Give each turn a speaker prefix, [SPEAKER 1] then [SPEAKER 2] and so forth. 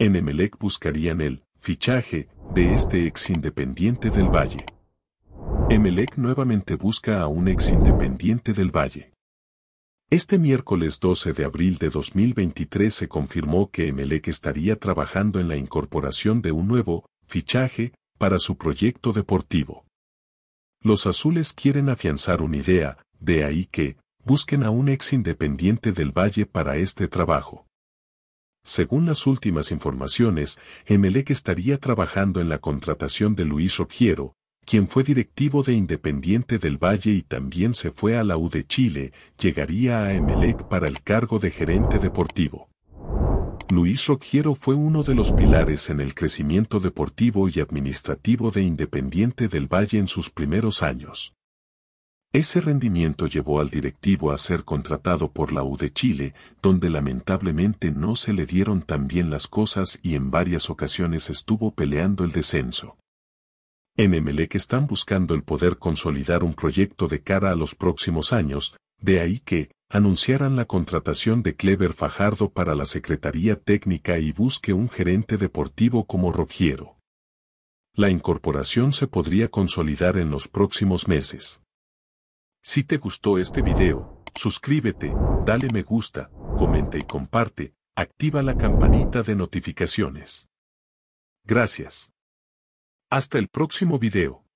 [SPEAKER 1] En Emelec buscarían el fichaje de este ex independiente del Valle. Emelec nuevamente busca a un ex independiente del Valle. Este miércoles 12 de abril de 2023 se confirmó que Emelec estaría trabajando en la incorporación de un nuevo fichaje para su proyecto deportivo. Los azules quieren afianzar una idea, de ahí que busquen a un ex independiente del Valle para este trabajo. Según las últimas informaciones, Emelec estaría trabajando en la contratación de Luis Rogiero, quien fue directivo de Independiente del Valle y también se fue a la U de Chile, llegaría a Emelec para el cargo de gerente deportivo. Luis Rogiero fue uno de los pilares en el crecimiento deportivo y administrativo de Independiente del Valle en sus primeros años. Ese rendimiento llevó al directivo a ser contratado por la U de Chile, donde lamentablemente no se le dieron tan bien las cosas y en varias ocasiones estuvo peleando el descenso. En Emelec están buscando el poder consolidar un proyecto de cara a los próximos años, de ahí que, anunciaran la contratación de Clever Fajardo para la Secretaría Técnica y busque un gerente deportivo como Rogiero. La incorporación se podría consolidar en los próximos meses. Si te gustó este video, suscríbete, dale me gusta, comenta y comparte, activa la campanita de notificaciones. Gracias. Hasta el próximo video.